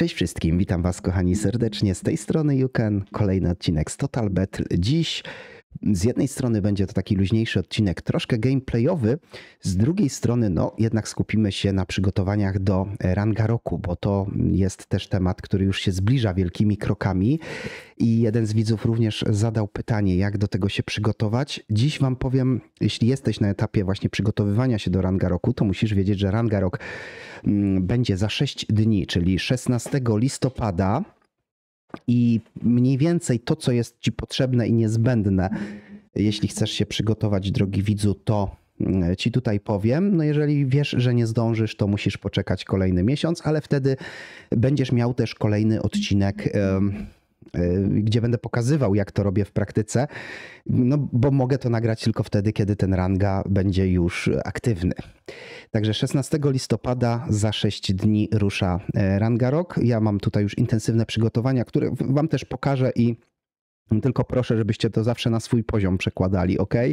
Cześć wszystkim, witam Was kochani serdecznie z tej strony can. Kolejny odcinek z Total Battle. Dziś z jednej strony będzie to taki luźniejszy odcinek, troszkę gameplayowy, z drugiej strony no jednak skupimy się na przygotowaniach do ranga roku, bo to jest też temat, który już się zbliża wielkimi krokami i jeden z widzów również zadał pytanie, jak do tego się przygotować. Dziś wam powiem, jeśli jesteś na etapie właśnie przygotowywania się do ranga roku, to musisz wiedzieć, że ranga rok mm, będzie za 6 dni, czyli 16 listopada i mniej więcej to, co jest Ci potrzebne i niezbędne, jeśli chcesz się przygotować, drogi widzu, to mm, Ci tutaj powiem. No jeżeli wiesz, że nie zdążysz, to musisz poczekać kolejny miesiąc, ale wtedy będziesz miał też kolejny odcinek. Yy, Y, gdzie będę pokazywał, jak to robię w praktyce, no bo mogę to nagrać tylko wtedy, kiedy ten ranga będzie już aktywny. Także 16 listopada za 6 dni rusza y, Ranga rok. Ja mam tutaj już intensywne przygotowania, które Wam też pokażę i tylko proszę, żebyście to zawsze na swój poziom przekładali, ok? Y,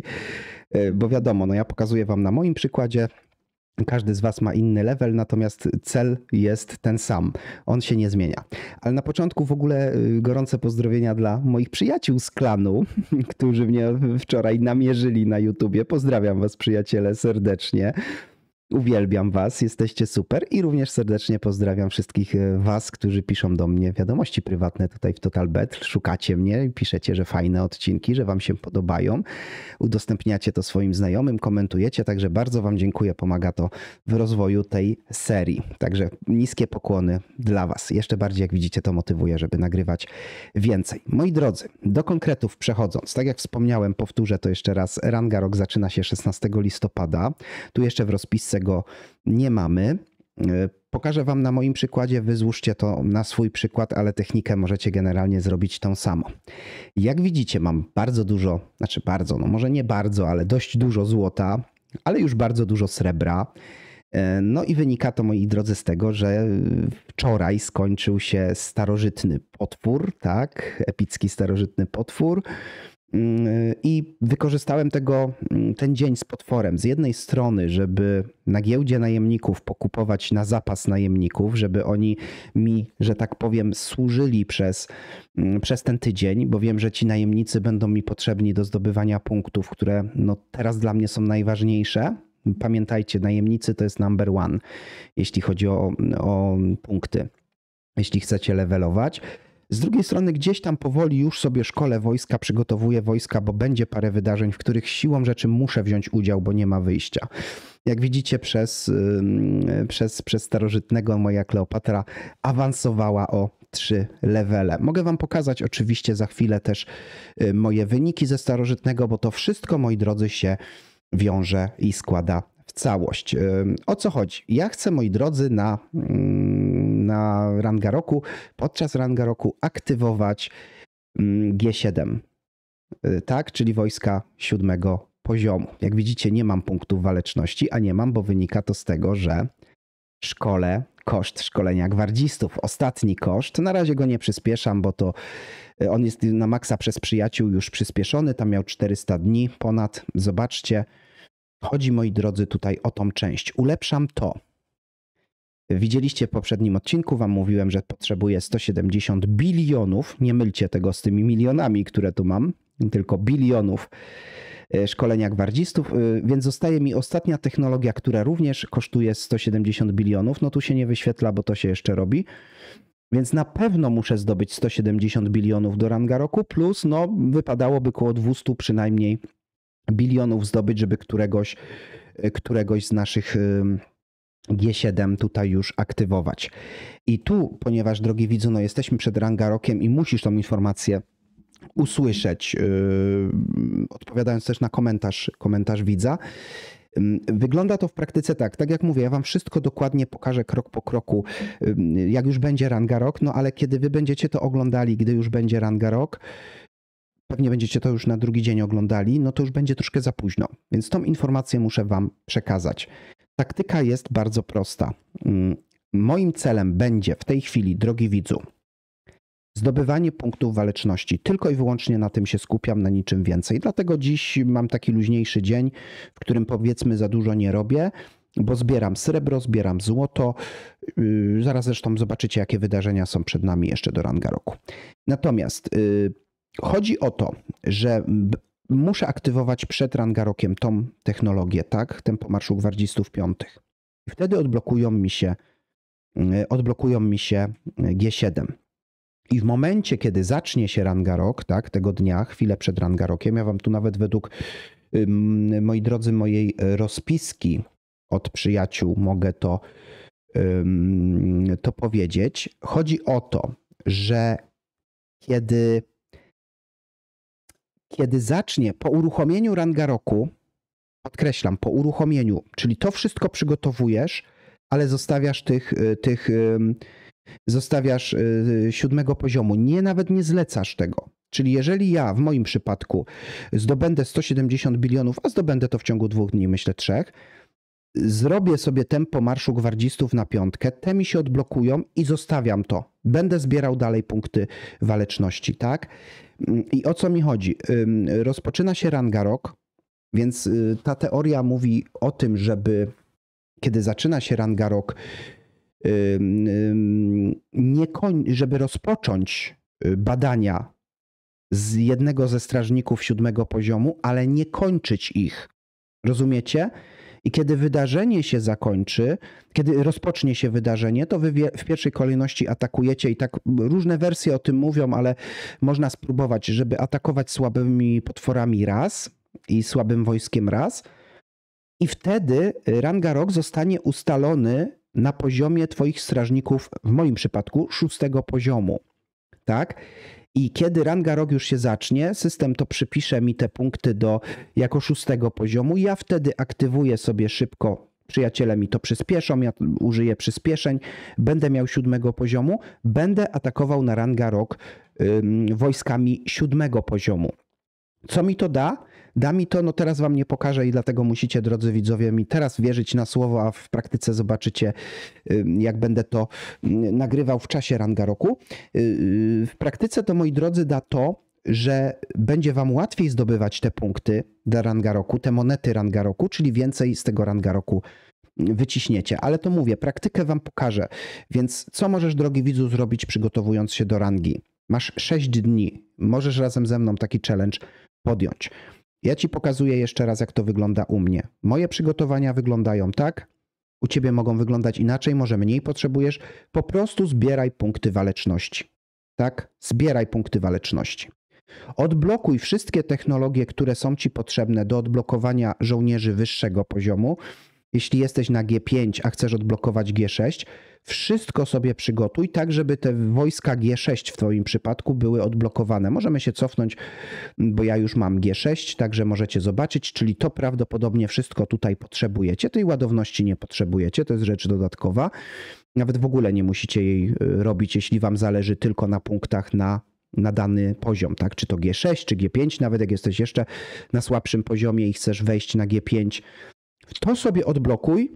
bo wiadomo, no ja pokazuję Wam na moim przykładzie, każdy z Was ma inny level, natomiast cel jest ten sam. On się nie zmienia. Ale na początku w ogóle y, gorące pozdrowienia dla moich przyjaciół z klanu, którzy mnie wczoraj namierzyli na YouTubie. Pozdrawiam Was, przyjaciele, serdecznie. Uwielbiam Was, jesteście super i również serdecznie pozdrawiam wszystkich e, Was, którzy piszą do mnie wiadomości prywatne tutaj w Total Battle. Szukacie mnie i piszecie, że fajne odcinki, że Wam się podobają. Udostępniacie to swoim znajomym, komentujecie, także bardzo Wam dziękuję. Pomaga to w rozwoju tej serii. Także niskie pokłony dla Was. Jeszcze bardziej, jak widzicie, to motywuje, żeby nagrywać więcej. Moi drodzy, do konkretów przechodząc, tak jak wspomniałem, powtórzę to jeszcze raz. Rangarok zaczyna się 16 listopada. Tu jeszcze w rozpisce tego nie mamy. E, pokażę Wam na moim przykładzie, wy złóżcie to na swój przykład, ale technikę możecie generalnie zrobić tą samą. Jak widzicie, mam bardzo dużo, znaczy bardzo, no może nie bardzo, ale dość dużo złota, ale już bardzo dużo srebra. E, no i wynika to, moi drodzy, z tego, że wczoraj skończył się starożytny potwór, tak? Epicki starożytny potwór. I wykorzystałem tego, mm, ten dzień z potworem. Z jednej strony, żeby na giełdzie najemników pokupować na zapas najemników, żeby oni mi, że tak powiem, służyli przez, mm, przez ten tydzień, bo wiem, że ci najemnicy będą mi potrzebni do zdobywania punktów, które no, teraz dla mnie są najważniejsze. Pamiętajcie, najemnicy to jest number one, jeśli chodzi o, o punkty jeśli chcecie levelować. Z drugiej strony, gdzieś tam powoli już sobie szkole wojska, przygotowuję wojska, bo będzie parę wydarzeń, w których siłą rzeczy muszę wziąć udział, bo nie ma wyjścia. Jak widzicie, przez, przez, przez starożytnego moja Kleopatra awansowała o trzy levele. Mogę Wam pokazać oczywiście za chwilę też y, moje wyniki ze starożytnego, bo to wszystko, moi drodzy, się wiąże i składa w całość. O co chodzi? Ja chcę, moi drodzy, na, mm, na ranga roku, podczas ranga roku aktywować mm, G7, y, tak? Czyli wojska siódmego poziomu. Jak widzicie, nie mam punktów waleczności, a nie mam, bo wynika to z tego, że szkole koszt szkolenia gwardzistów. Ostatni koszt, na razie go nie przyspieszam, bo to y, on jest na maksa przez przyjaciół już przyspieszony, tam miał 400 dni ponad. Zobaczcie, Chodzi, moi drodzy, tutaj o tą część. Ulepszam to. Widzieliście w poprzednim odcinku, wam mówiłem, że potrzebuję 170 bilionów, nie mylcie tego z tymi milionami, które tu mam, tylko bilionów e, szkolenia gwardzistów, e, więc zostaje mi ostatnia technologia, która również kosztuje 170 bilionów. No tu się nie wyświetla, bo to się jeszcze robi. Więc na pewno muszę zdobyć 170 bilionów do ranga roku, plus no wypadałoby koło 200 przynajmniej bilionów zdobyć, żeby któregoś, e, któregoś z naszych G7 tutaj już aktywować. I tu, ponieważ drogi widzu, no jesteśmy przed Rangarokiem i musisz tą informację usłyszeć, yy, odpowiadając też na komentarz, komentarz widza. Wygląda to w praktyce tak, tak jak mówię, ja wam wszystko dokładnie pokażę krok po kroku, jak już będzie Rangarok, no ale kiedy wy będziecie to oglądali, gdy już będzie Rangarok, pewnie będziecie to już na drugi dzień oglądali, no to już będzie troszkę za późno, więc tą informację muszę Wam przekazać. Taktyka jest bardzo prosta. Mm, moim celem będzie w tej chwili, drogi widzu, zdobywanie punktów waleczności. Tylko i wyłącznie na tym się skupiam, na niczym więcej. Dlatego dziś mam taki luźniejszy dzień, w którym powiedzmy za dużo nie robię, bo zbieram srebro, zbieram złoto. Yy, zaraz zresztą zobaczycie, jakie wydarzenia są przed nami jeszcze do ranga roku. Natomiast yy, chodzi o to, że muszę aktywować przed Rangarokiem tą technologię, tak? Tempo pomarszu Gwardzistów Piątych. Wtedy odblokują mi się, mm, odblokują mi się mm, G7. I w momencie, kiedy zacznie się Rangarok, tak, tego dnia, chwilę przed Rangarokiem, ja wam tu nawet według, moi drodzy, mojej y, rozpiski od przyjaciół mogę to, to powiedzieć. Chodzi o to, że kiedy kiedy zacznie po uruchomieniu ranga roku, podkreślam, po uruchomieniu, czyli to wszystko przygotowujesz, ale zostawiasz tych, y, tych y, zostawiasz y, siódmego poziomu, nie nawet nie zlecasz tego. Czyli jeżeli ja w moim przypadku zdobędę 170 bilionów, a zdobędę to w ciągu dwóch dni, myślę trzech, zrobię sobie tempo marszu gwardzistów na piątkę, te mi się odblokują i zostawiam to. Będę zbierał dalej punkty waleczności, tak? I o co mi chodzi? Rozpoczyna się Rangarok, więc y, ta teoria mówi o tym, żeby kiedy zaczyna się Rangarok, nie żeby rozpocząć y, badania z jednego ze strażników siódmego poziomu, ale nie kończyć ich. Rozumiecie? I kiedy wydarzenie się zakończy, kiedy rozpocznie się wydarzenie, to wy w pierwszej kolejności atakujecie i tak różne wersje o tym mówią, ale można spróbować, żeby atakować słabymi potworami raz i słabym wojskiem raz. I wtedy rok zostanie ustalony na poziomie twoich strażników, w moim przypadku, szóstego poziomu. Tak? I kiedy ranga rok już się zacznie, system to przypisze mi te punkty do jako szóstego poziomu. Ja wtedy aktywuję sobie szybko przyjaciele mi to przyspieszą, ja użyję przyspieszeń, będę miał siódmego poziomu, będę atakował na ranga rok ym, wojskami siódmego poziomu. Co mi to da? da mi to, no teraz wam nie pokażę i dlatego musicie, drodzy widzowie, mi teraz wierzyć na słowo, a w praktyce zobaczycie, jak będę to nagrywał w czasie ranga roku. Y, y, w praktyce to, moi drodzy, da to, że będzie Wam łatwiej zdobywać te punkty dla ranga roku, te monety ranga roku, czyli więcej z tego ranga roku wyciśniecie. Ale to mówię, praktykę Wam pokażę. Więc co możesz, drogi widzu, zrobić przygotowując się do rangi? Masz 6 dni. Możesz razem ze mną taki challenge podjąć. Ja Ci pokazuję jeszcze raz, jak to wygląda u mnie. Moje przygotowania wyglądają tak, u Ciebie mogą wyglądać inaczej, może mniej potrzebujesz. Po prostu zbieraj punkty waleczności. Tak? Zbieraj punkty waleczności. Odblokuj wszystkie technologie, które są Ci potrzebne do odblokowania żołnierzy wyższego poziomu. Jeśli jesteś na G5, a chcesz odblokować G6, wszystko sobie przygotuj, tak żeby te wojska G6 w Twoim przypadku były odblokowane. Możemy się cofnąć, bo ja już mam G6, także możecie zobaczyć, czyli to prawdopodobnie wszystko tutaj potrzebujecie. Tej ładowności nie potrzebujecie, to jest rzecz dodatkowa. Nawet w ogóle nie musicie jej y, robić, jeśli Wam zależy tylko na punktach na na dany poziom, tak? Czy to G6, czy G5, nawet jak jesteś jeszcze na słabszym poziomie i chcesz wejść na G5, to sobie odblokuj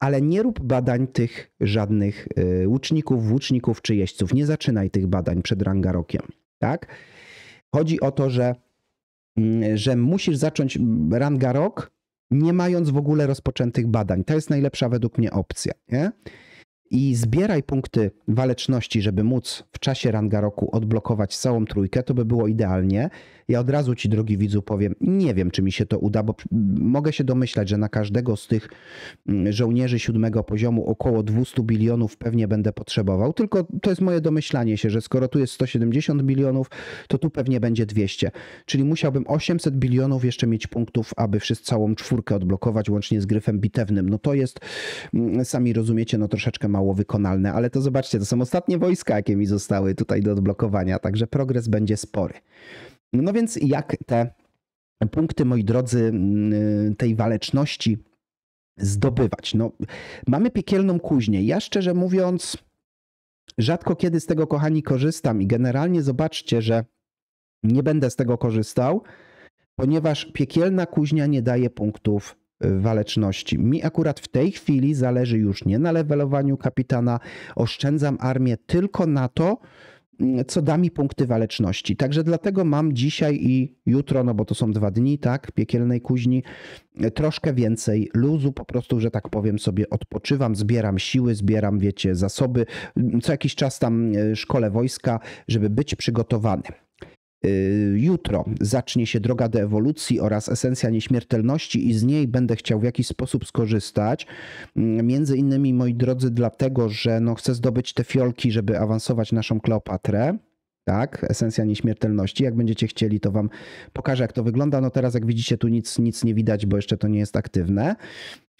ale nie rób badań tych żadnych y, łuczników, włóczników czy jeźdźców. Nie zaczynaj tych badań przed rangarokiem, tak? Chodzi o to, że, mm, że musisz zacząć rangarok nie mając w ogóle rozpoczętych badań. To jest najlepsza według mnie opcja, nie? i zbieraj punkty waleczności, żeby móc w czasie ranga roku odblokować całą trójkę, to by było idealnie. Ja od razu Ci, drogi widzu, powiem, nie wiem, czy mi się to uda, bo mogę się domyślać, że na każdego z tych mm, żołnierzy siódmego poziomu około 200 bilionów pewnie będę potrzebował. Tylko to jest moje domyślanie się, że skoro tu jest 170 bilionów, to tu pewnie będzie 200. Czyli musiałbym 800 bilionów jeszcze mieć punktów, aby wszyscy całą czwórkę odblokować, łącznie z gryfem bitewnym. No to jest, mm, sami rozumiecie, no troszeczkę mało wykonalne, ale to zobaczcie, to są ostatnie wojska, jakie mi zostały tutaj do odblokowania, także progres będzie spory. No więc jak te punkty, moi drodzy, mm, y, tej waleczności zdobywać? No, mamy piekielną kuźnię. Ja szczerze mówiąc, rzadko kiedy z tego, kochani, korzystam i generalnie zobaczcie, że nie będę z tego korzystał, ponieważ piekielna kuźnia nie daje punktów y, waleczności. Mi akurat w tej chwili zależy już nie na lewelowaniu kapitana, oszczędzam armię tylko na to, Mm, co da mi punkty waleczności. Także dlatego mam dzisiaj i jutro, no bo to są dwa dni, tak, piekielnej kuźni, troszkę więcej luzu, po prostu, że tak powiem, sobie odpoczywam, zbieram siły, zbieram, wiecie, zasoby. Co jakiś czas tam e, szkole wojska, żeby być przygotowany. Y, jutro zacznie się droga do ewolucji oraz esencja nieśmiertelności i z niej będę chciał w jakiś sposób skorzystać. Mm, między innymi, moi drodzy, dlatego, że no chcę zdobyć te fiolki, żeby awansować naszą Kleopatrę. Tak, esencja nieśmiertelności. Jak będziecie chcieli, to wam pokażę, jak to wygląda. No teraz, jak widzicie, tu nic, nic nie widać, bo jeszcze to nie jest aktywne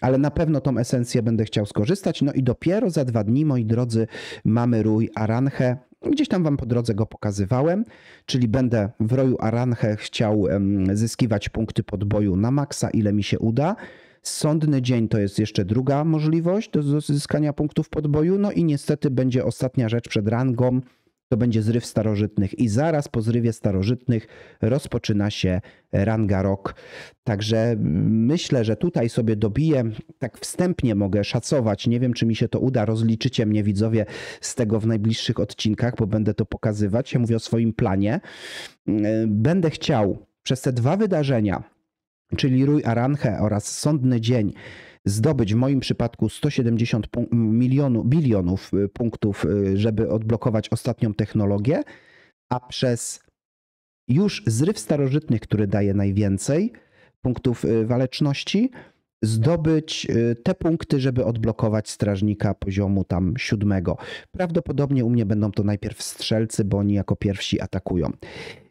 ale na pewno tą esencję będę chciał skorzystać. No i dopiero za dwa dni, moi drodzy, mamy rój Aranche, Gdzieś tam wam po drodze go pokazywałem, czyli będę w roju Aranche chciał zyskiwać punkty podboju na maksa, ile mi się uda. Sądny dzień to jest jeszcze druga możliwość do zyskania punktów podboju, no i niestety będzie ostatnia rzecz przed rangą, to będzie zryw starożytnych i zaraz po zrywie starożytnych rozpoczyna się ranga rok. Także myślę, że tutaj sobie dobiję, tak wstępnie mogę szacować, nie wiem czy mi się to uda, rozliczycie mnie widzowie z tego w najbliższych odcinkach, bo będę to pokazywać, ja mówię o swoim planie. Będę chciał przez te dwa wydarzenia, czyli Rój Aranche oraz Sądny Dzień, zdobyć w moim przypadku 170 milionu, bilionów y, punktów, y, żeby odblokować ostatnią technologię, a przez już zryw starożytnych, który daje najwięcej punktów y, waleczności, zdobyć te punkty, żeby odblokować strażnika poziomu tam siódmego. Prawdopodobnie u mnie będą to najpierw strzelcy, bo oni jako pierwsi atakują.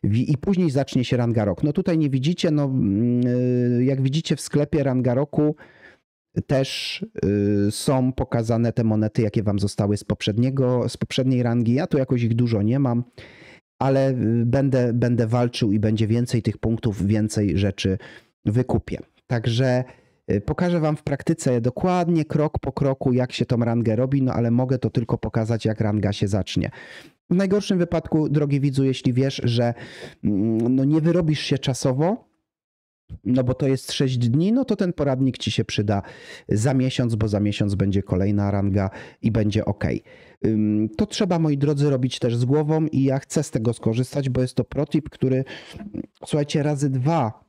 I później zacznie się ranga rok. No tutaj nie widzicie, no mm, jak widzicie w sklepie ranga roku też y, są pokazane te monety, jakie wam zostały z poprzedniego, z poprzedniej rangi. Ja tu jakoś ich dużo nie mam, ale y, będę, będę walczył i będzie więcej tych punktów, więcej rzeczy wykupię. Także y, pokażę wam w praktyce dokładnie krok po kroku, jak się tą rangę robi, no ale mogę to tylko pokazać, jak ranga się zacznie. W najgorszym wypadku, drogi widzu, jeśli wiesz, że mm, no, nie wyrobisz się czasowo, no bo to jest 6 dni, no to ten poradnik ci się przyda za miesiąc, bo za miesiąc będzie kolejna ranga i będzie ok. To trzeba, moi drodzy, robić też z głową i ja chcę z tego skorzystać, bo jest to protip, który, słuchajcie, razy dwa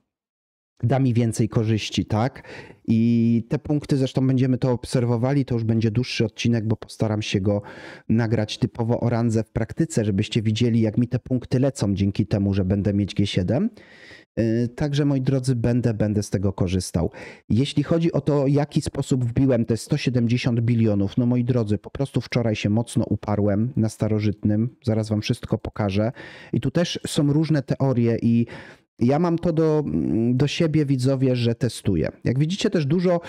da mi więcej korzyści, tak? I te punkty zresztą będziemy to obserwowali, to już będzie dłuższy odcinek, bo postaram się go nagrać typowo o randze w praktyce, żebyście widzieli jak mi te punkty lecą dzięki temu, że będę mieć G7. Yy, także moi drodzy, będę, będę z tego korzystał. Jeśli chodzi o to, jaki sposób wbiłem te 170 bilionów, no moi drodzy, po prostu wczoraj się mocno uparłem na starożytnym, zaraz wam wszystko pokażę. I tu też są różne teorie i ja mam to do, mm, do siebie, widzowie, że testuję. Jak widzicie też dużo,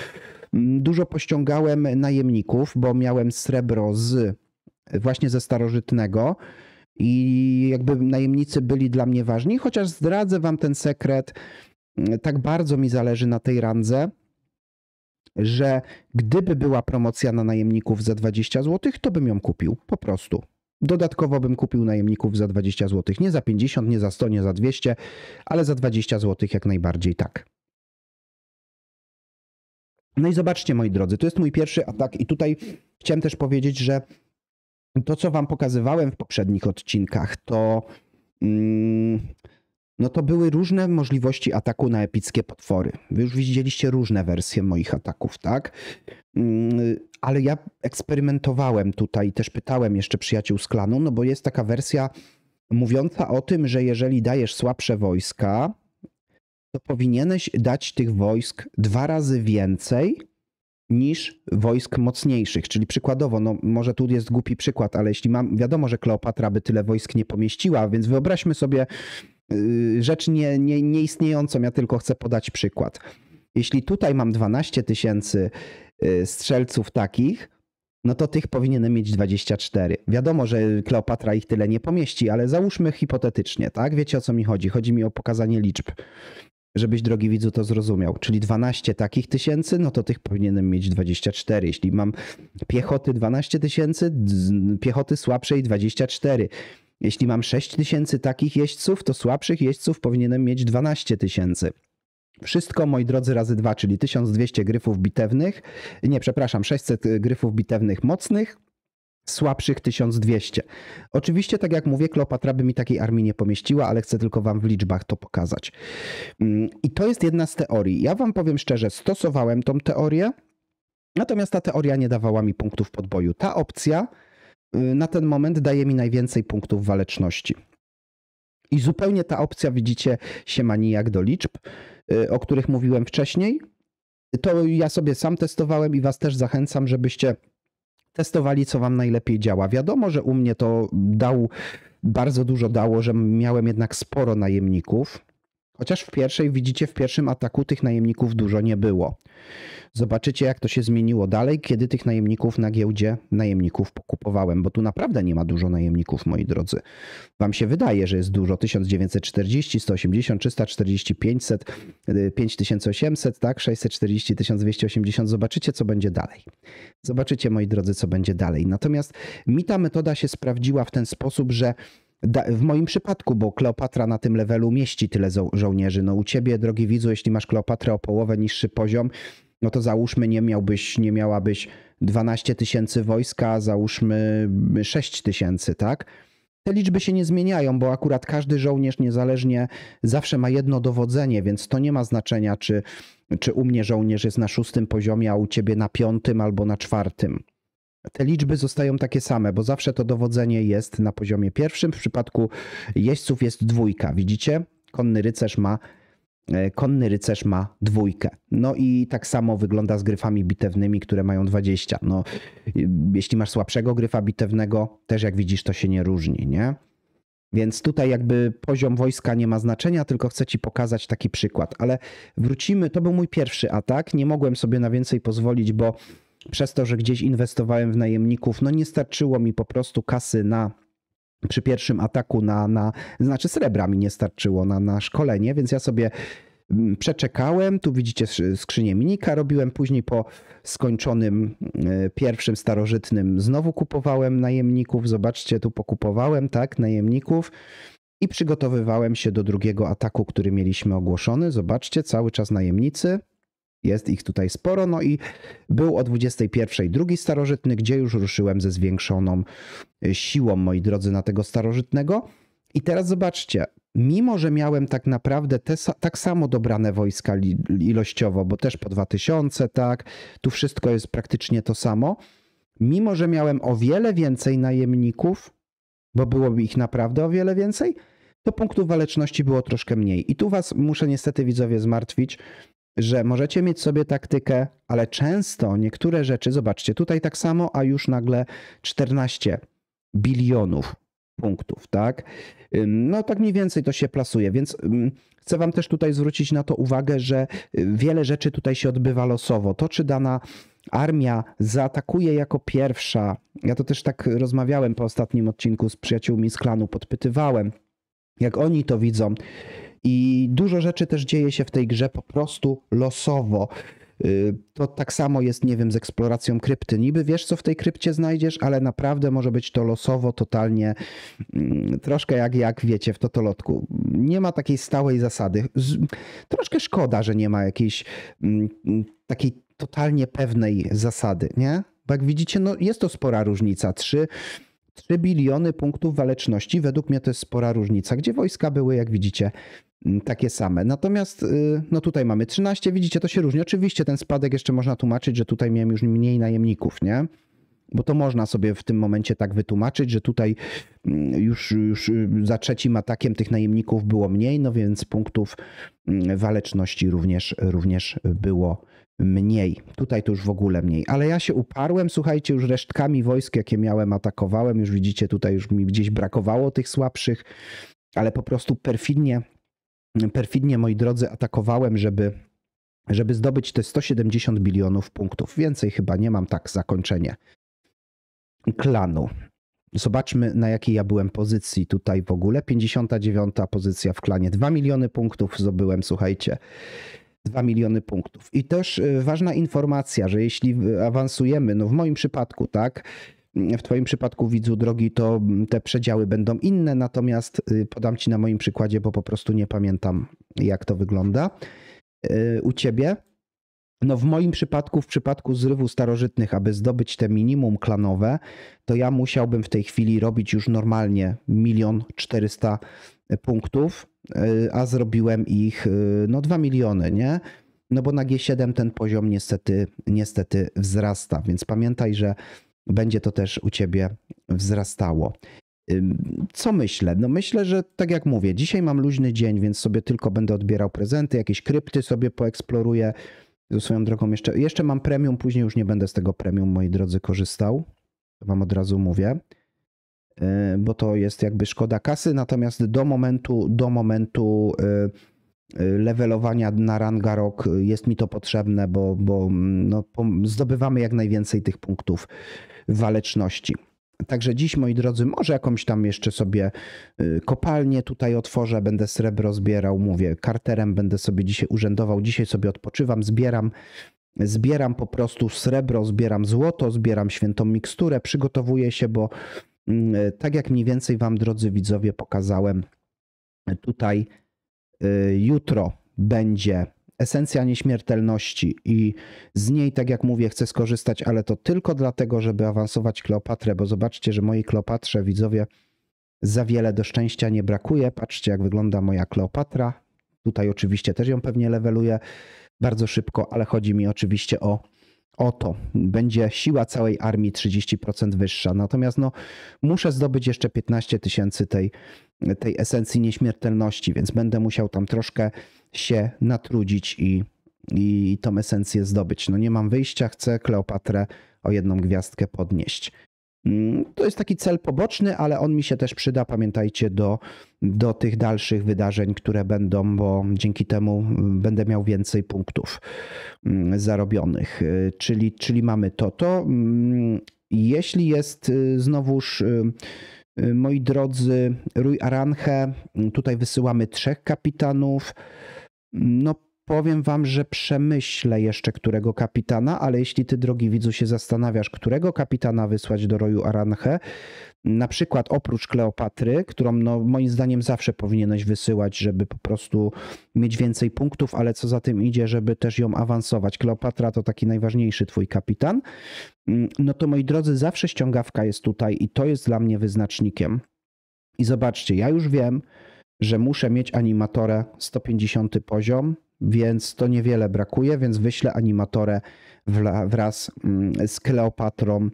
mm, dużo pościągałem najemników, bo miałem srebro z właśnie ze starożytnego i jakby najemnicy byli dla mnie ważni, chociaż zdradzę wam ten sekret, tak bardzo mi zależy na tej randze, że gdyby była promocja na najemników za 20 zł, to bym ją kupił, po prostu. Dodatkowo bym kupił najemników za 20 zł, nie za 50, nie za 100, nie za 200, ale za 20 zł jak najbardziej tak. No i zobaczcie moi drodzy, to jest mój pierwszy atak i tutaj chciałem też powiedzieć, że to, co wam pokazywałem w poprzednich odcinkach, to mm, no to były różne możliwości ataku na epickie potwory. Wy już widzieliście różne wersje moich ataków, tak? Mm, ale ja eksperymentowałem tutaj, też pytałem jeszcze przyjaciół z klanu, no bo jest taka wersja mówiąca o tym, że jeżeli dajesz słabsze wojska, to powinieneś dać tych wojsk dwa razy więcej niż wojsk mocniejszych. Czyli przykładowo, no może tu jest głupi przykład, ale jeśli mam, wiadomo, że Kleopatra by tyle wojsk nie pomieściła, więc wyobraźmy sobie y, rzecz nie, nie, nieistniejącą, ja tylko chcę podać przykład. Jeśli tutaj mam 12 tysięcy y, strzelców takich, no to tych powinienem mieć 24. Wiadomo, że Kleopatra ich tyle nie pomieści, ale załóżmy hipotetycznie, tak? Wiecie o co mi chodzi? Chodzi mi o pokazanie liczb żebyś drogi widzu to zrozumiał. Czyli 12 takich tysięcy, no to tych powinienem mieć 24. Jeśli mam piechoty 12 tysięcy, piechoty słabszej 24. Jeśli mam 6 tysięcy takich jeźdźców, to słabszych jeźdźców powinienem mieć 12 tysięcy. Wszystko, moi drodzy, razy dwa, czyli 1200 gryfów bitewnych, nie, przepraszam, 600 gryfów bitewnych mocnych, słabszych 1200. Oczywiście, tak jak mówię, Kleopatra by mi takiej armii nie pomieściła, ale chcę tylko wam w liczbach to pokazać. Mm, I to jest jedna z teorii. Ja wam powiem szczerze, stosowałem tą teorię, natomiast ta teoria nie dawała mi punktów podboju. Ta opcja y, na ten moment daje mi najwięcej punktów waleczności. I zupełnie ta opcja, widzicie, się ma nijak do liczb, y, o których mówiłem wcześniej. To ja sobie sam testowałem i was też zachęcam, żebyście testowali, co wam najlepiej działa. Wiadomo, że u mnie to dał, bardzo dużo dało, że miałem jednak sporo najemników Chociaż w pierwszej, widzicie, w pierwszym ataku tych najemników dużo nie było. Zobaczycie, jak to się zmieniło dalej, kiedy tych najemników na giełdzie najemników pokupowałem, bo tu naprawdę nie ma dużo najemników, moi drodzy. Wam się wydaje, że jest dużo 1940, 180, 340, 500, 5800, tak? 640, 1280. Zobaczycie, co będzie dalej. Zobaczycie, moi drodzy, co będzie dalej. Natomiast mi ta metoda się sprawdziła w ten sposób, że w moim przypadku, bo Kleopatra na tym levelu mieści tyle żo żołnierzy. No u ciebie, drogi widzu, jeśli masz Kleopatrę o połowę niższy poziom, no to załóżmy nie miałbyś, nie miałabyś 12 tysięcy wojska, załóżmy 6 tysięcy, tak? Te liczby się nie zmieniają, bo akurat każdy żołnierz niezależnie zawsze ma jedno dowodzenie, więc to nie ma znaczenia, czy, czy u mnie żołnierz jest na szóstym poziomie, a u ciebie na piątym albo na czwartym te liczby zostają takie same, bo zawsze to dowodzenie jest na poziomie pierwszym. W przypadku jeźdźców jest dwójka. Widzicie? Konny rycerz ma e, konny rycerz ma dwójkę. No i tak samo wygląda z gryfami bitewnymi, które mają 20. No, jeśli masz słabszego gryfa bitewnego, też jak widzisz, to się nie różni, nie? Więc tutaj jakby poziom wojska nie ma znaczenia, tylko chcę ci pokazać taki przykład. Ale wrócimy, to był mój pierwszy atak, nie mogłem sobie na więcej pozwolić, bo przez to, że gdzieś inwestowałem w najemników, no nie starczyło mi po prostu kasy na przy pierwszym ataku na, na znaczy srebra mi nie starczyło na, na szkolenie, więc ja sobie mm, przeczekałem, tu widzicie skrzynię minika robiłem, później po skończonym e, pierwszym starożytnym znowu kupowałem najemników, zobaczcie tu pokupowałem, tak, najemników i przygotowywałem się do drugiego ataku, który mieliśmy ogłoszony, zobaczcie, cały czas najemnicy, jest ich tutaj sporo. No i był o 21.00 drugi starożytny, gdzie już ruszyłem ze zwiększoną e, siłą, moi drodzy, na tego starożytnego. I teraz zobaczcie, mimo że miałem tak naprawdę te, tak samo dobrane wojska ilościowo, bo też po 2000, tak, tu wszystko jest praktycznie to samo, mimo że miałem o wiele więcej najemników, bo byłoby ich naprawdę o wiele więcej, to punktów waleczności było troszkę mniej. I tu was muszę niestety widzowie zmartwić, że możecie mieć sobie taktykę, ale często niektóre rzeczy, zobaczcie, tutaj tak samo, a już nagle 14 bilionów punktów, tak? No tak mniej więcej to się plasuje, więc chcę Wam też tutaj zwrócić na to uwagę, że y, wiele rzeczy tutaj się odbywa losowo. To, czy dana armia zaatakuje jako pierwsza, ja to też tak rozmawiałem po ostatnim odcinku z przyjaciółmi z klanu, podpytywałem, jak oni to widzą, i dużo rzeczy też dzieje się w tej grze po prostu losowo. Y, to tak samo jest, nie wiem, z eksploracją krypty. Niby wiesz, co w tej krypcie znajdziesz, ale naprawdę może być to losowo, totalnie, mm, troszkę jak, jak wiecie, w totolotku. Nie ma takiej stałej zasady. Troszkę szkoda, że nie ma jakiejś mm, mm, takiej totalnie pewnej zasady, nie? Bo jak widzicie, no jest to spora różnica. 3, 3 biliony punktów waleczności, według mnie to jest spora różnica, gdzie wojska były, jak widzicie, Mm, takie same. Natomiast y, no tutaj mamy 13, widzicie, to się różni. Oczywiście ten spadek jeszcze można tłumaczyć, że tutaj miałem już mniej najemników, nie? Bo to można sobie w tym momencie tak wytłumaczyć, że tutaj mm, już, już y, za trzecim atakiem tych najemników było mniej, no więc punktów mm, waleczności również, również było mniej. Tutaj to już w ogóle mniej. Ale ja się uparłem, słuchajcie, już resztkami wojsk, jakie miałem, atakowałem. Już widzicie, tutaj już mi gdzieś brakowało tych słabszych, ale po prostu perfidnie perfidnie, moi drodzy, atakowałem, żeby, żeby zdobyć te 170 bilionów punktów. Więcej chyba nie mam, tak, zakończenie klanu. Zobaczmy, na jakiej ja byłem pozycji tutaj w ogóle. 59 pozycja w klanie. 2 miliony punktów zdobyłem, słuchajcie. 2 miliony punktów. I też y, ważna informacja, że jeśli awansujemy, no w moim przypadku, tak, w Twoim przypadku, widzu drogi, to te przedziały będą inne, natomiast y, podam Ci na moim przykładzie, bo po prostu nie pamiętam, jak to wygląda y, u Ciebie. No w moim przypadku, w przypadku zrywu starożytnych, aby zdobyć te minimum klanowe, to ja musiałbym w tej chwili robić już normalnie milion czterysta y, punktów, a zrobiłem ich no 2 miliony, nie? No bo na G7 ten poziom niestety, niestety wzrasta, więc pamiętaj, że będzie to też u ciebie wzrastało. Co myślę? No myślę, że tak jak mówię, dzisiaj mam luźny dzień, więc sobie tylko będę odbierał prezenty, jakieś krypty sobie poeksploruję. Swoją drogą jeszcze, jeszcze mam premium, później już nie będę z tego premium, moi drodzy, korzystał. Wam od razu mówię, yy, bo to jest jakby szkoda kasy, natomiast do momentu, do momentu yy, yy, levelowania na ranga rok jest mi to potrzebne, bo, bo mm, no, zdobywamy jak najwięcej tych punktów waleczności. Także dziś, moi drodzy, może jakąś tam jeszcze sobie y, kopalnię tutaj otworzę, będę srebro zbierał, mówię, karterem będę sobie dzisiaj urzędował, dzisiaj sobie odpoczywam, zbieram, zbieram po prostu srebro, zbieram złoto, zbieram świętą miksturę, przygotowuję się, bo mm, y, tak jak mniej więcej wam, drodzy widzowie, pokazałem, y, tutaj jutro będzie esencja nieśmiertelności i z niej, tak jak mówię, chcę skorzystać, ale to tylko dlatego, żeby awansować Kleopatrę, bo zobaczcie, że mojej Kleopatrze, widzowie, za wiele do szczęścia nie brakuje. Patrzcie, jak wygląda moja Kleopatra. Tutaj oczywiście też ją pewnie leveluję bardzo szybko, ale chodzi mi oczywiście o to będzie siła całej armii 30% wyższa. Natomiast no, muszę zdobyć jeszcze 15 tysięcy tej, tej esencji nieśmiertelności, więc będę musiał tam troszkę się natrudzić i, i tą esencję zdobyć. No nie mam wyjścia, chcę Kleopatrę o jedną gwiazdkę podnieść. Mm, to jest taki cel poboczny, ale on mi się też przyda, pamiętajcie, do, do tych dalszych wydarzeń, które będą, bo dzięki temu mm, będę miał więcej punktów mm, zarobionych. Y, czyli, czyli mamy to. To jeśli jest y, znowuż, y, moi drodzy, Rój Aranche, tutaj wysyłamy trzech kapitanów. No, powiem wam, że przemyślę jeszcze którego kapitana, ale jeśli ty, drogi widzu, się zastanawiasz, którego kapitana wysłać do roju Aranche, na przykład oprócz Kleopatry, którą no, moim zdaniem zawsze powinieneś wysyłać, żeby po prostu mieć więcej punktów, ale co za tym idzie, żeby też ją awansować. Kleopatra to taki najważniejszy twój kapitan. Mm, no to moi drodzy, zawsze ściągawka jest tutaj i to jest dla mnie wyznacznikiem. I zobaczcie, ja już wiem, że muszę mieć animatorę 150 poziom, więc to niewiele brakuje, więc wyślę animatorę wraz mm, z Kleopatrą,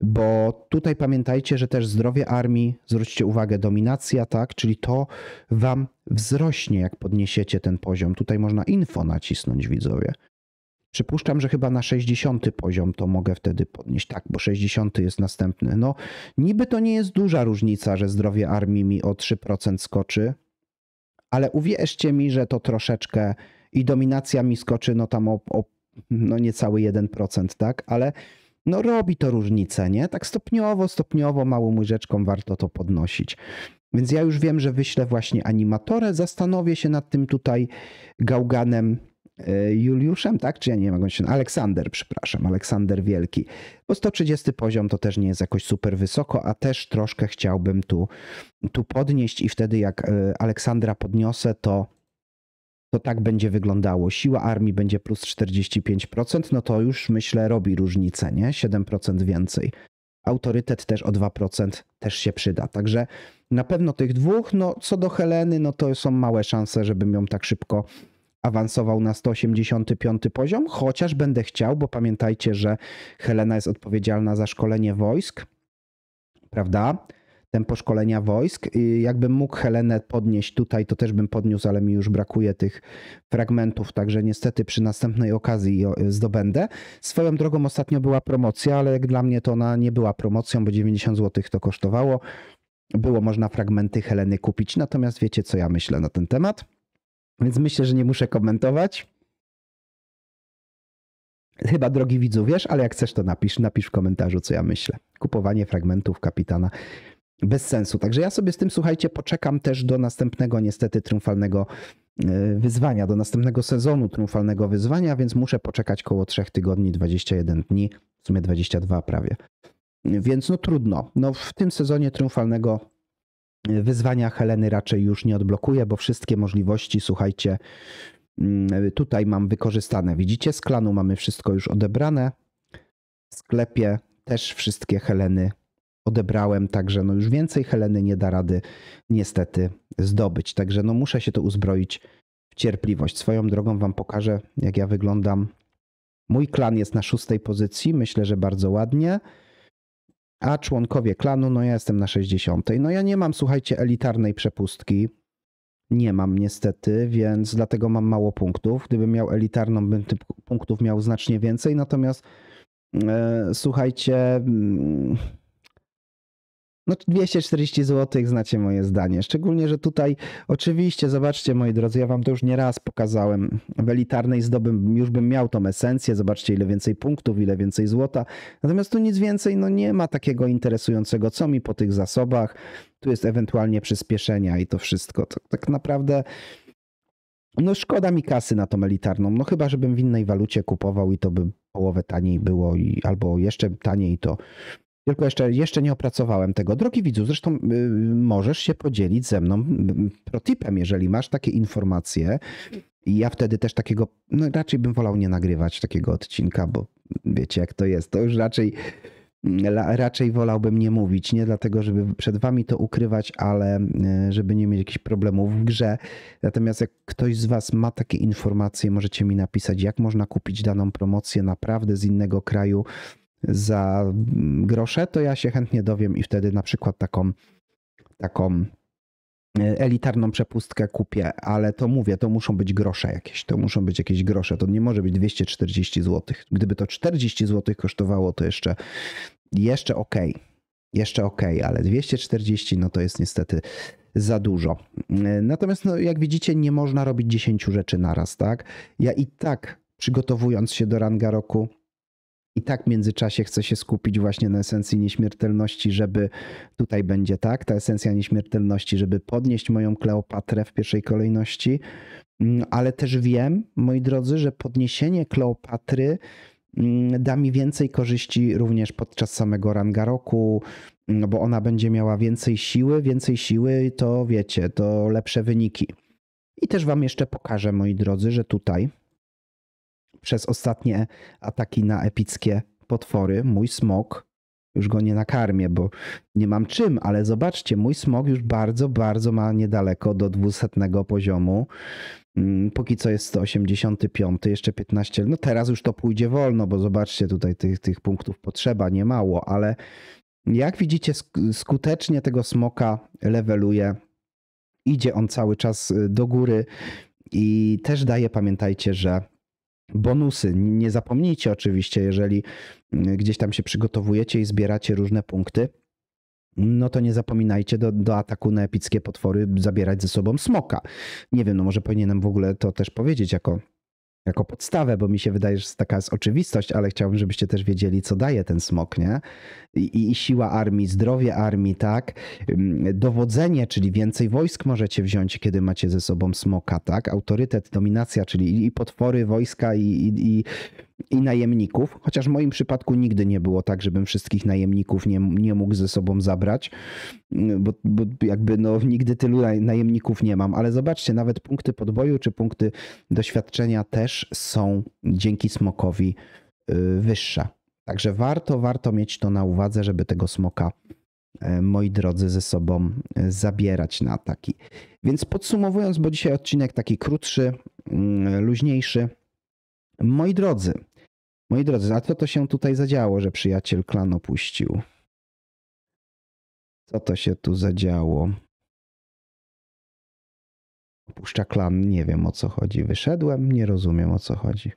bo tutaj pamiętajcie, że też zdrowie armii, zwróćcie uwagę, dominacja, tak, czyli to wam wzrośnie, jak podniesiecie ten poziom. Tutaj można info nacisnąć, widzowie. Przypuszczam, że chyba na 60 poziom to mogę wtedy podnieść. Tak, bo 60 jest następny. No, niby to nie jest duża różnica, że zdrowie armii mi o 3% skoczy, ale uwierzcie mi, że to troszeczkę i dominacja mi skoczy no tam o, o no niecały 1%, tak? Ale no robi to różnicę, nie? Tak stopniowo, stopniowo, małą łyżeczką warto to podnosić. Więc ja już wiem, że wyślę właśnie animatorę, zastanowię się nad tym tutaj gałganem E, Juliuszem, tak? Czy ja nie wiem, się Aleksander, przepraszam, Aleksander Wielki. Bo 130 poziom to też nie jest jakoś super wysoko, a też troszkę chciałbym tu, tu podnieść i wtedy jak e, Aleksandra podniosę, to, to tak będzie wyglądało. Siła armii będzie plus 45%, no to już myślę robi różnicę, nie? 7% więcej. Autorytet też o 2% też się przyda. Także na pewno tych dwóch, no co do Heleny, no to są małe szanse, żebym ją tak szybko awansował na 185 poziom, chociaż będę chciał, bo pamiętajcie, że Helena jest odpowiedzialna za szkolenie wojsk, prawda? tempo szkolenia wojsk. Jakbym mógł Helenę podnieść tutaj, to też bym podniósł, ale mi już brakuje tych fragmentów, także niestety przy następnej okazji y, zdobędę. Swoją drogą ostatnio była promocja, ale jak dla mnie to ona nie była promocją, bo 90 zł to kosztowało. Było można fragmenty Heleny kupić, natomiast wiecie co ja myślę na ten temat? Więc myślę, że nie muszę komentować. Chyba, drogi widzu, wiesz, ale jak chcesz, to napisz. Napisz w komentarzu, co ja myślę. Kupowanie fragmentów kapitana bez sensu. Także ja sobie z tym, słuchajcie, poczekam też do następnego, niestety, triumfalnego e, wyzwania, do następnego sezonu triumfalnego wyzwania, więc muszę poczekać koło 3 tygodni, 21 dni, w sumie 22 prawie. Więc no trudno. No w tym sezonie triumfalnego Wyzwania Heleny raczej już nie odblokuję, bo wszystkie możliwości, słuchajcie, mm, tutaj mam wykorzystane. Widzicie, z klanu mamy wszystko już odebrane. W sklepie też wszystkie Heleny odebrałem, także no już więcej Heleny nie da rady niestety zdobyć. Także no muszę się to uzbroić w cierpliwość. Swoją drogą wam pokażę, jak ja wyglądam. Mój klan jest na szóstej pozycji, myślę, że bardzo ładnie a członkowie klanu, no ja jestem na 60. No ja nie mam, słuchajcie, elitarnej przepustki. Nie mam niestety, więc dlatego mam mało punktów. Gdybym miał elitarną, bym punktów miał znacznie więcej. Natomiast e, słuchajcie, mm, no 240 zł, znacie moje zdanie. Szczególnie, że tutaj oczywiście, zobaczcie moi drodzy, ja wam to już nie raz pokazałem. W elitarnej zdobym już bym miał tą esencję, zobaczcie ile więcej punktów, ile więcej złota. Natomiast tu nic więcej, no nie ma takiego interesującego, co mi po tych zasobach. Tu jest ewentualnie przyspieszenia i to wszystko. To, tak naprawdę... No szkoda mi kasy na tą elitarną. No chyba, żebym w innej walucie kupował i to by połowę taniej było i albo jeszcze taniej to tylko jeszcze, jeszcze nie opracowałem tego. Drogi widzu, zresztą y, możesz się podzielić ze mną mm, mm, protipem, jeżeli masz takie informacje. I ja wtedy też takiego, no raczej bym wolał nie nagrywać takiego odcinka, bo wiecie jak to jest. To już raczej, mm, raczej wolałbym nie mówić. Nie dlatego, żeby przed wami to ukrywać, ale y, żeby nie mieć jakichś problemów w grze. Natomiast jak ktoś z was ma takie informacje, możecie mi napisać, jak można kupić daną promocję naprawdę z innego kraju za mm, grosze, to ja się chętnie dowiem i wtedy na przykład taką, taką e, elitarną przepustkę kupię, ale to mówię, to muszą być grosze jakieś, to muszą być jakieś grosze, to nie może być 240 zł. Gdyby to 40 zł kosztowało, to jeszcze, jeszcze ok, jeszcze ok, ale 240 no to jest niestety za dużo. E, natomiast no, jak widzicie, nie można robić 10 rzeczy naraz, tak? Ja i tak przygotowując się do ranga roku, i tak w międzyczasie chce się skupić właśnie na esencji nieśmiertelności, żeby tutaj będzie tak, ta esencja nieśmiertelności, żeby podnieść moją Kleopatrę w pierwszej kolejności. Mm, ale też wiem, moi drodzy, że podniesienie Kleopatry mm, da mi więcej korzyści również podczas samego ranga roku, mm, bo ona będzie miała więcej siły, więcej siły to wiecie, to lepsze wyniki. I też wam jeszcze pokażę, moi drodzy, że tutaj przez ostatnie ataki na epickie potwory mój smok już go nie nakarmię, bo nie mam czym, ale zobaczcie, mój smok już bardzo, bardzo ma niedaleko do 200 poziomu. Mm, póki co jest 185, jeszcze 15. No teraz już to pójdzie wolno, bo zobaczcie, tutaj tych, tych punktów potrzeba niemało, ale jak widzicie, skutecznie tego smoka leveluje. Idzie on cały czas y, do góry i też daje, pamiętajcie, że bonusy. Nie zapomnijcie oczywiście, jeżeli mm, gdzieś tam się przygotowujecie i zbieracie różne punkty, no to nie zapominajcie do, do ataku na epickie potwory zabierać ze sobą smoka. Nie wiem, no może powinienem w ogóle to też powiedzieć jako jako podstawę, bo mi się wydaje, że taka jest oczywistość, ale chciałbym, żebyście też wiedzieli, co daje ten smok, nie? I, I, siła armii, zdrowie armii, tak? Dowodzenie, czyli więcej wojsk możecie wziąć, kiedy macie ze sobą smoka, tak? Autorytet, dominacja, czyli i potwory, wojska i, i, i i najemników, chociaż w moim przypadku nigdy nie było tak, żebym wszystkich najemników nie, nie mógł ze sobą zabrać, mm, bo, bo jakby no, nigdy tylu najemników nie mam, ale zobaczcie, nawet punkty podboju czy punkty doświadczenia też są dzięki smokowi y, wyższe. Także warto, warto mieć to na uwadze, żeby tego smoka, e, moi drodzy, ze sobą e, zabierać na ataki. Więc podsumowując, bo dzisiaj odcinek taki krótszy, mm, luźniejszy. Moi drodzy, Moi drodzy, a co to się tutaj zadziało, że przyjaciel klan opuścił? Co to się tu zadziało? Opuszcza klan, nie wiem o co chodzi. Wyszedłem, nie rozumiem o co chodzi.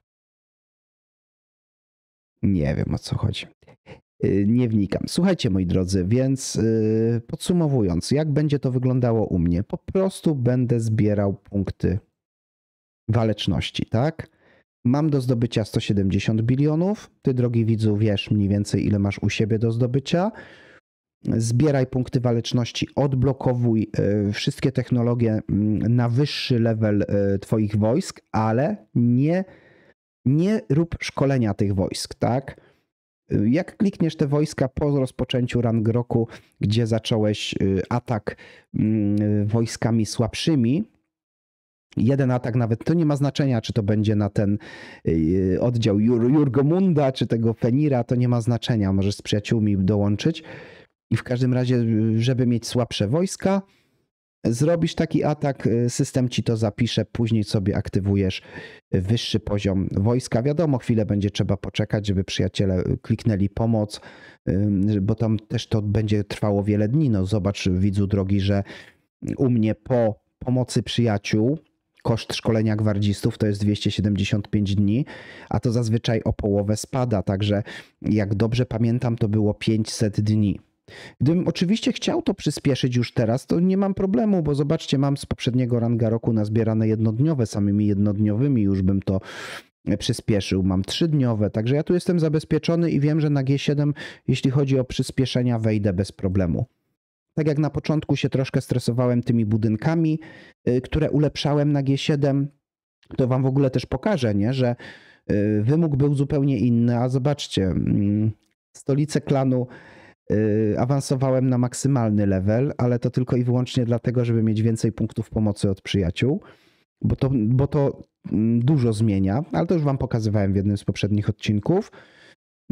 Nie wiem o co chodzi. Y, nie wnikam. Słuchajcie, moi drodzy, więc y, podsumowując, jak będzie to wyglądało u mnie? Po prostu będę zbierał punkty waleczności, tak? Mam do zdobycia 170 bilionów. Ty, drogi widzu, wiesz mniej więcej, ile masz u siebie do zdobycia. Zbieraj punkty waleczności, odblokowuj e, wszystkie technologie mm, na wyższy level e, Twoich wojsk, ale nie, nie rób szkolenia tych wojsk, tak? E, jak klikniesz te wojska po rozpoczęciu rang roku, gdzie zacząłeś atak mm, wojskami słabszymi, jeden atak nawet, to nie ma znaczenia, czy to będzie na ten y, oddział Jur Jurgomunda, czy tego Fenira, to nie ma znaczenia, możesz z przyjaciółmi dołączyć. I w każdym razie, y, żeby mieć słabsze wojska, zrobisz taki atak, y, system ci to zapisze, później sobie aktywujesz wyższy poziom wojska. Wiadomo, chwilę będzie trzeba poczekać, żeby przyjaciele kliknęli pomoc, bo tam też to będzie trwało wiele dni. No zobacz, widzu drogi, że u mnie po pomocy przyjaciół koszt szkolenia gwardzistów to jest 275 dni, a to zazwyczaj o połowę spada, także jak dobrze pamiętam, to było 500 dni. Gdybym oczywiście chciał to przyspieszyć już teraz, to nie mam problemu, bo zobaczcie, mam z poprzedniego ranga roku nazbierane jednodniowe, samymi jednodniowymi już bym to przyspieszył. Mam trzydniowe, także ja tu jestem zabezpieczony i wiem, że na G7, jeśli chodzi o przyspieszenia, wejdę bez problemu tak jak na początku się troszkę stresowałem tymi budynkami, y, które ulepszałem na G7, to wam w ogóle też pokażę, nie? że y, wymóg był zupełnie inny, a zobaczcie, mm, stolice klanu y, awansowałem na maksymalny level, ale to tylko i wyłącznie dlatego, żeby mieć więcej punktów pomocy od przyjaciół, bo to, bo to mm, dużo zmienia, ale to już wam pokazywałem w jednym z poprzednich odcinków.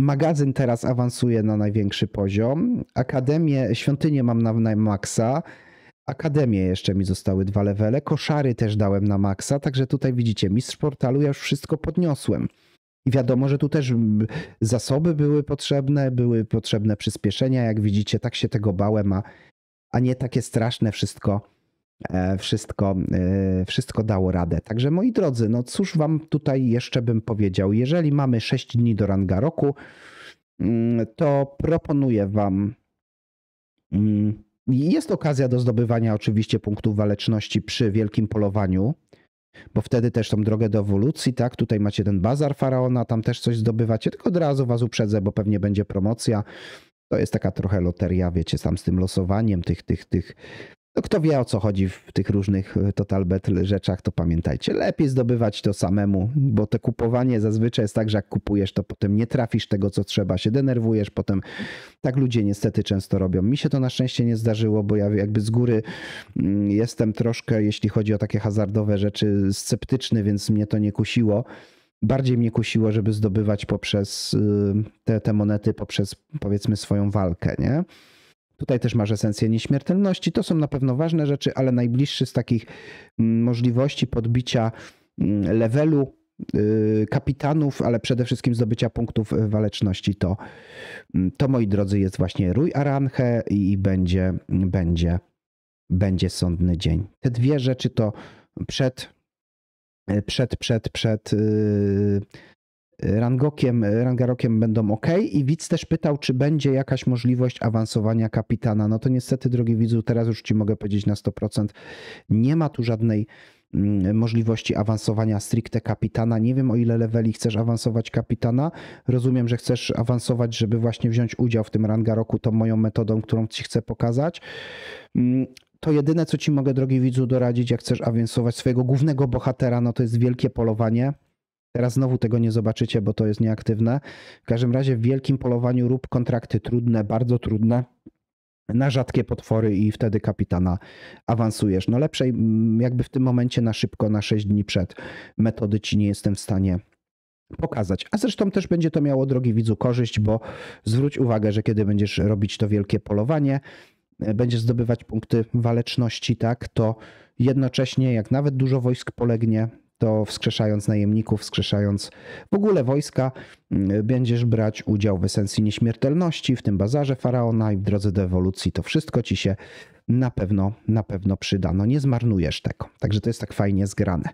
Magazyn teraz awansuje na największy poziom. Akademię, świątynię mam na, na maksa. Akademię jeszcze mi zostały dwa levele. Koszary też dałem na maksa, także tutaj widzicie, mistrz portalu ja już wszystko podniosłem. I wiadomo, że tu też zasoby były potrzebne, były potrzebne przyspieszenia, jak widzicie, tak się tego bałem, a, a nie takie straszne wszystko E, wszystko, e, wszystko dało radę. Także moi drodzy, no cóż wam tutaj jeszcze bym powiedział. Jeżeli mamy 6 dni do ranga roku, mm, to proponuję wam mm, jest okazja do zdobywania oczywiście punktów waleczności przy wielkim polowaniu, bo wtedy też tą drogę do ewolucji, tak? Tutaj macie ten bazar faraona, tam też coś zdobywacie, tylko od razu was uprzedzę, bo pewnie będzie promocja. To jest taka trochę loteria, wiecie, sam z tym losowaniem tych, tych, tych no kto wie o co chodzi w tych różnych e, total battle rzeczach, to pamiętajcie, lepiej zdobywać to samemu, bo to kupowanie zazwyczaj jest tak, że jak kupujesz, to potem nie trafisz tego, co trzeba, się denerwujesz, potem tak ludzie niestety często robią. Mi się to na szczęście nie zdarzyło, bo ja jakby z góry mm, jestem troszkę, jeśli chodzi o takie hazardowe rzeczy, sceptyczny, więc mnie to nie kusiło bardziej mnie kusiło, żeby zdobywać poprzez y, te, te monety, poprzez powiedzmy swoją walkę, nie? Tutaj też masz esencję nieśmiertelności. To są na pewno ważne rzeczy, ale najbliższy z takich mm, możliwości podbicia mm, levelu y, kapitanów, ale przede wszystkim zdobycia punktów waleczności, to, mm, to moi drodzy jest właśnie Rój Aranche i będzie, będzie, będzie sądny dzień. Te dwie rzeczy to przed, y, przed, przed, przed y, Rangokiem, Rangarokiem będą ok. I widz też pytał, czy będzie jakaś możliwość awansowania kapitana. No to niestety, drogi widzu, teraz już ci mogę powiedzieć na 100%, nie ma tu żadnej mm, możliwości awansowania stricte kapitana. Nie wiem o ile leveli chcesz awansować kapitana. Rozumiem, że chcesz awansować, żeby właśnie wziąć udział w tym Rangaroku tą moją metodą, którą ci chcę pokazać mm, to jedyne, co ci mogę, drogi widzu, doradzić, jak chcesz awansować swojego głównego bohatera, no to jest wielkie polowanie. Teraz znowu tego nie zobaczycie, bo to jest nieaktywne. W każdym razie w wielkim polowaniu rób kontrakty trudne, bardzo trudne na rzadkie potwory i wtedy kapitana awansujesz. No lepszej jakby w tym momencie na szybko, na 6 dni przed metody ci nie jestem w stanie pokazać. A zresztą też będzie to miało, drogi widzu, korzyść, bo zwróć uwagę, że kiedy będziesz robić to wielkie polowanie, e, będziesz zdobywać punkty waleczności, tak, to jednocześnie jak nawet dużo wojsk polegnie, to wskrzeszając najemników, wskrzeszając w ogóle wojska, mm, będziesz brać udział w esencji nieśmiertelności, w tym bazarze faraona i w drodze do ewolucji. To wszystko ci się na pewno, na pewno przyda. No nie zmarnujesz tego. Także to jest tak fajnie zgrane.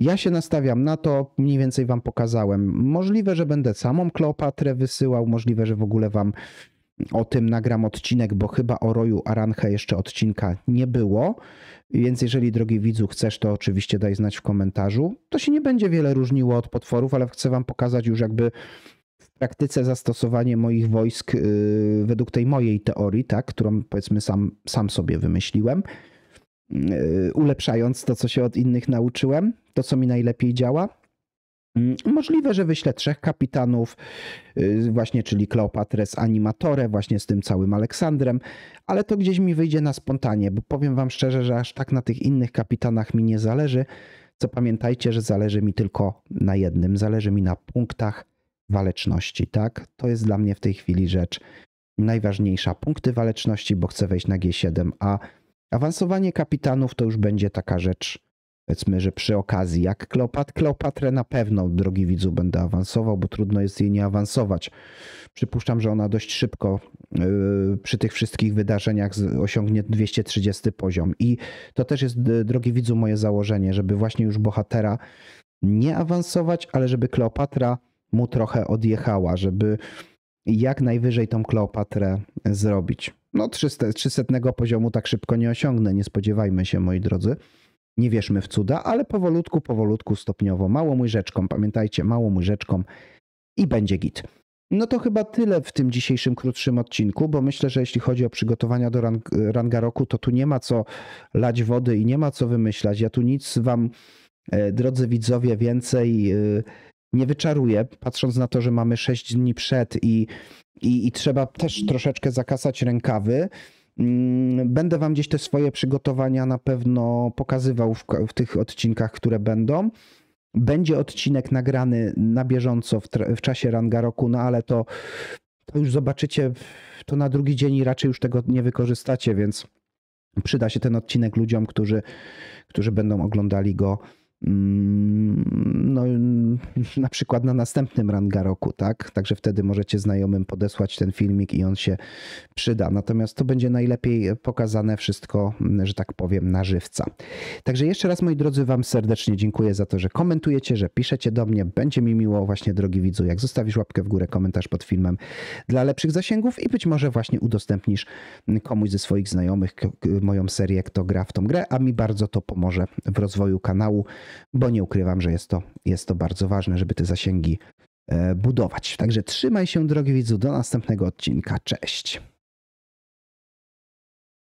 Ja się nastawiam na to, mniej więcej wam pokazałem. Możliwe, że będę samą Kleopatrę wysyłał, możliwe, że w ogóle wam o tym nagram odcinek, bo chyba o roju Arancha jeszcze odcinka nie było. Więc jeżeli drogi widzu chcesz, to oczywiście daj znać w komentarzu. To się nie będzie wiele różniło od potworów, ale chcę wam pokazać już jakby w praktyce zastosowanie moich wojsk yy, według tej mojej teorii, tak, którą powiedzmy sam, sam sobie wymyśliłem, yy, ulepszając to, co się od innych nauczyłem, to, co mi najlepiej działa. Mm, możliwe, że wyślę trzech kapitanów, y, właśnie, czyli Kleopatrę z Animatorem, właśnie z tym całym Aleksandrem, ale to gdzieś mi wyjdzie na spontanie, bo powiem wam szczerze, że aż tak na tych innych kapitanach mi nie zależy, co pamiętajcie, że zależy mi tylko na jednym, zależy mi na punktach waleczności, tak? To jest dla mnie w tej chwili rzecz najważniejsza, punkty waleczności, bo chcę wejść na G7, a awansowanie kapitanów to już będzie taka rzecz powiedzmy, że przy okazji, jak Kleopat, Kleopatrę na pewno, drogi widzu, będę awansował, bo trudno jest jej nie awansować. Przypuszczam, że ona dość szybko yy, przy tych wszystkich wydarzeniach osiągnie 230 poziom. I to też jest, drogi widzu, moje założenie, żeby właśnie już bohatera nie awansować, ale żeby Kleopatra mu trochę odjechała, żeby jak najwyżej tą Kleopatrę zrobić. No 300, 300 poziomu tak szybko nie osiągnę, nie spodziewajmy się moi drodzy, nie wierzmy w cuda, ale powolutku, powolutku, stopniowo, mało łyżeczką, pamiętajcie, mało łyżeczką i będzie git. No to chyba tyle w tym dzisiejszym krótszym odcinku, bo myślę, że jeśli chodzi o przygotowania do rang ranga roku, to tu nie ma co lać wody i nie ma co wymyślać. Ja tu nic wam, e, drodzy widzowie, więcej e, nie wyczaruję, patrząc na to, że mamy 6 dni przed i, i, i trzeba też troszeczkę zakasać rękawy. Mm, będę Wam gdzieś te swoje przygotowania na pewno pokazywał w, w tych odcinkach, które będą. Będzie odcinek nagrany na bieżąco w, w czasie ranga roku, no ale to, to już zobaczycie, to na drugi dzień i raczej już tego nie wykorzystacie, więc przyda się ten odcinek ludziom, którzy, którzy będą oglądali go Mm, no, na przykład na następnym ranga roku, tak? Także wtedy możecie znajomym podesłać ten filmik i on się przyda. Natomiast to będzie najlepiej pokazane wszystko, że tak powiem, na żywca. Także jeszcze raz, moi drodzy, Wam serdecznie dziękuję za to, że komentujecie, że piszecie do mnie. Będzie mi miło, właśnie, drogi widzu, jak zostawisz łapkę w górę, komentarz pod filmem dla lepszych zasięgów i być może właśnie udostępnisz komuś ze swoich znajomych moją serię, kto gra w tą grę, a mi bardzo to pomoże w rozwoju kanału bo nie ukrywam, że jest to, jest to bardzo ważne, żeby te zasięgi e, budować. Także trzymaj się, drogi widzu, do następnego odcinka. Cześć.